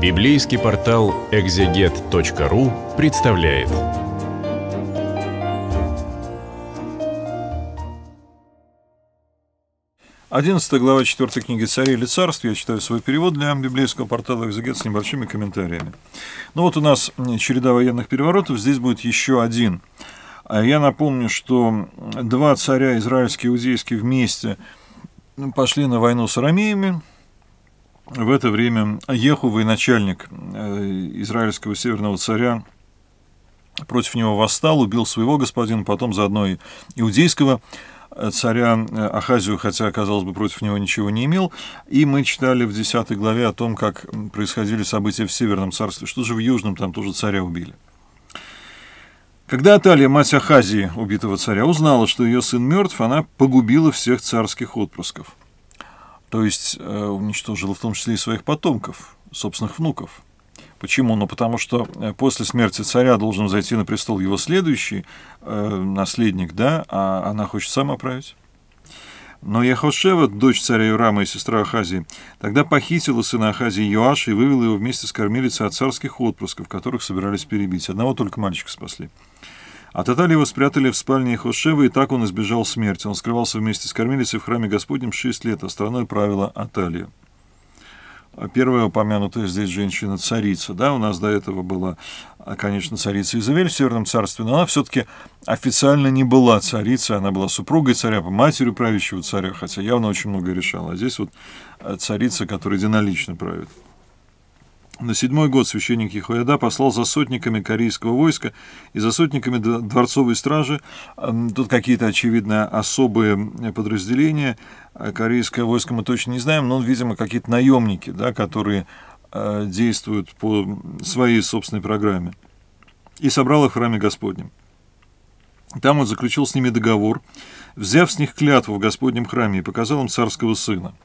Библейский портал экзегет.ру представляет. Одиннадцатая глава четвертой книги «Царей или царств». Я читаю свой перевод для библейского портала «Экзегет» с небольшими комментариями. Ну вот у нас череда военных переворотов, здесь будет еще один. А я напомню, что два царя, израильские и иудейские, вместе ну, пошли на войну с арамеями, в это время Еху, военачальник э, израильского северного царя, против него восстал, убил своего господина, потом заодно и иудейского э, царя э, Ахазию, хотя, казалось бы, против него ничего не имел. И мы читали в 10 главе о том, как происходили события в Северном царстве. Что же в Южном, там тоже царя убили. Когда Аталия, мать Ахазии, убитого царя, узнала, что ее сын мертв, она погубила всех царских отпрысков – то есть э, уничтожила в том числе и своих потомков, собственных внуков. Почему? Ну, потому что э, после смерти царя должен зайти на престол его следующий э, наследник, да, а она хочет сама править. Но Яхошева, дочь царя Юрама и сестра Ахазии, тогда похитила сына Ахазии Юаша и вывела его вместе с кормилицей от царских отпрысков, которых собирались перебить. Одного только мальчика спасли. А татали его спрятали в спальне Хошева, и так он избежал смерти. Он скрывался вместе с кормилицей в храме Господнем 6 лет, а страной правила Аталия. А первая упомянутая здесь женщина-царица, да, у нас до этого была, а, конечно, царица Изавель в Северном царстве, но она все-таки официально не была царицей, она была супругой царя, по матерью правящего царя, хотя явно очень много решала. А здесь вот а, царица, которая единолично правит. На седьмой год священник Ехояда послал за сотниками корейского войска и за сотниками дворцовой стражи. Тут какие-то, очевидно, особые подразделения. А корейское войско мы точно не знаем, но, видимо, какие-то наемники, да, которые а, действуют по своей собственной программе. И собрал их в храме Господнем. Там он заключил с ними договор, взяв с них клятву в Господнем храме и показал им царского сына –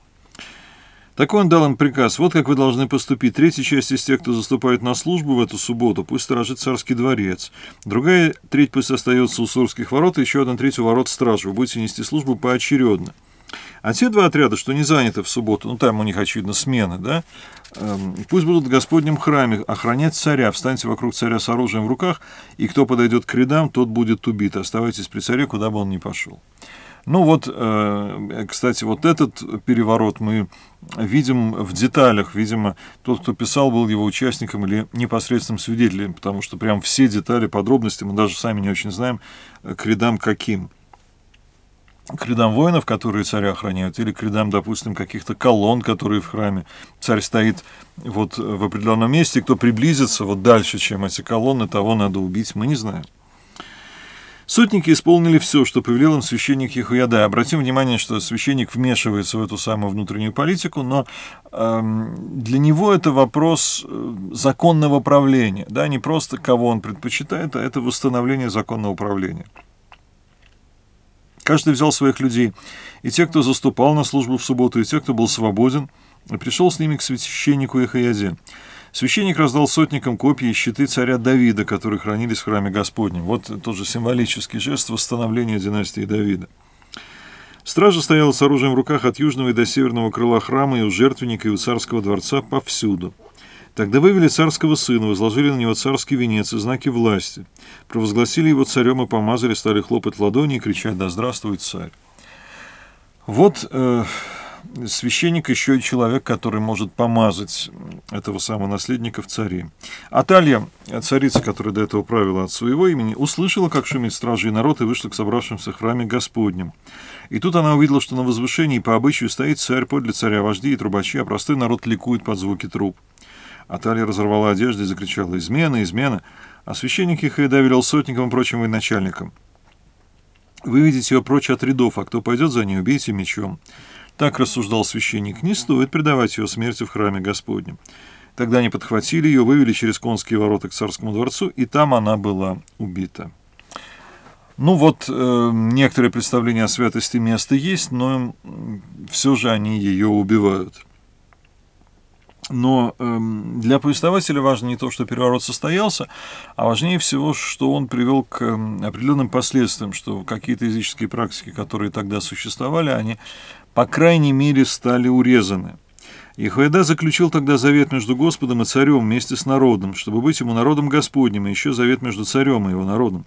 так он дал им приказ, вот как вы должны поступить. Третья часть из тех, кто заступает на службу в эту субботу, пусть сторожит царский дворец. Другая треть пусть остается у Сурских ворот, и еще одна треть у ворот стражи. Вы будете нести службу поочередно. А те два отряда, что не заняты в субботу, ну там у них, очевидно, смены, да, эм, пусть будут в Господнем храме охранять царя, встаньте вокруг царя с оружием в руках, и кто подойдет к рядам, тот будет убит. Оставайтесь при царе, куда бы он ни пошел. Ну вот, э, кстати, вот этот переворот мы видим в деталях. Видимо, тот, кто писал, был его участником или непосредственным свидетелем, потому что прям все детали, подробности мы даже сами не очень знаем, э, к рядам каким к рядам воинов, которые царя охраняют, или к рядам, допустим, каких-то колонн, которые в храме. Царь стоит вот э, в определенном месте, кто приблизится вот дальше, чем эти колонны, того надо убить, мы не знаем. Сотники исполнили все, что повелел им священник Ехуяда. Обратим внимание, что священник вмешивается в эту самую внутреннюю политику, но эм, для него это вопрос э, законного правления, да, не просто кого он предпочитает, а это восстановление законного правления. Каждый взял своих людей, и те, кто заступал на службу в субботу, и те, кто был свободен, и пришел с ними к священнику Ихаяде. Священник раздал сотникам копии щиты царя Давида, которые хранились в храме Господнем. Вот тот же символический жест восстановления династии Давида. Стража стояла с оружием в руках от южного и до северного крыла храма и у жертвенника, и у царского дворца повсюду. Тогда вывели царского сына, возложили на него царский венец и знаки власти. Провозгласили его царем и помазали, стали хлопать ладони и кричать «Да здравствует царь!». Вот э, священник еще и человек, который может помазать этого самого наследника в царе. Аталья, царица, которая до этого правила от своего имени, услышала, как шумит стражи и народ, и вышла к собравшимся в храме Господнем. И тут она увидела, что на возвышении по обычаю стоит царь, подле царя вожди и трубачи, а простой народ ликует под звуки труб. Аталья разорвала одежду и закричала «Измена! Измена!», а священник их и доверил сотникам и прочим военачальникам. «Выведите ее прочь от рядов, а кто пойдет за ней, убейте мечом». Так рассуждал священник, не стоит предавать ее смерти в храме Господнем. Тогда они подхватили ее, вывели через конские ворота к царскому дворцу, и там она была убита. Ну вот, э, некоторые представления о святости места есть, но все же они ее убивают. Но эм, для повествователя важно не то, что переворот состоялся, а важнее всего, что он привел к эм, определенным последствиям, что какие-то языческие практики, которые тогда существовали, они, по крайней мере, стали урезаны. И Хведа заключил тогда завет между Господом и царем вместе с народом, чтобы быть ему народом Господним, и еще завет между царем и его народом.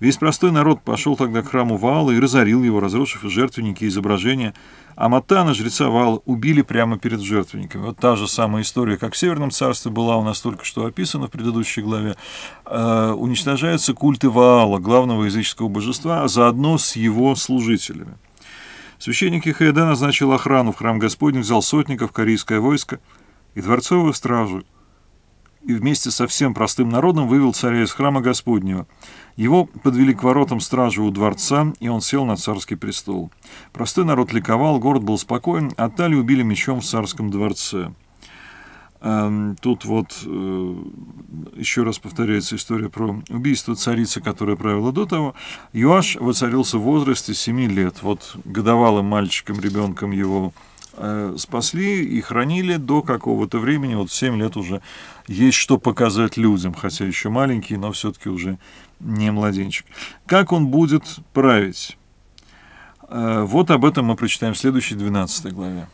Весь простой народ пошел тогда к храму Вала и разорил его, разрушив жертвенники и изображения, а Матана, жреца Вала убили прямо перед жертвенниками. Вот та же самая история, как в Северном царстве была у нас только что описана в предыдущей главе. Э, уничтожаются культы Ваала, главного языческого божества, а заодно с его служителями. Священник Ихайда назначил охрану в храм Господень, взял сотников, корейское войско и дворцовую стражу – и вместе со всем простым народом вывел царя из храма Господнего. Его подвели к воротам стражи у дворца, и он сел на царский престол. Простой народ ликовал, город был спокоен, а Тали убили мечом в царском дворце. Эм, тут вот э, еще раз повторяется история про убийство царицы, которая правила до того. Юаш воцарился в возрасте 7 лет. Вот годовалым мальчиком, ребенком его Э, спасли и хранили до какого-то времени, вот 7 лет уже есть что показать людям, хотя еще маленький, но все-таки уже не младенчик. Как он будет править? Э, вот об этом мы прочитаем в следующей 12 главе.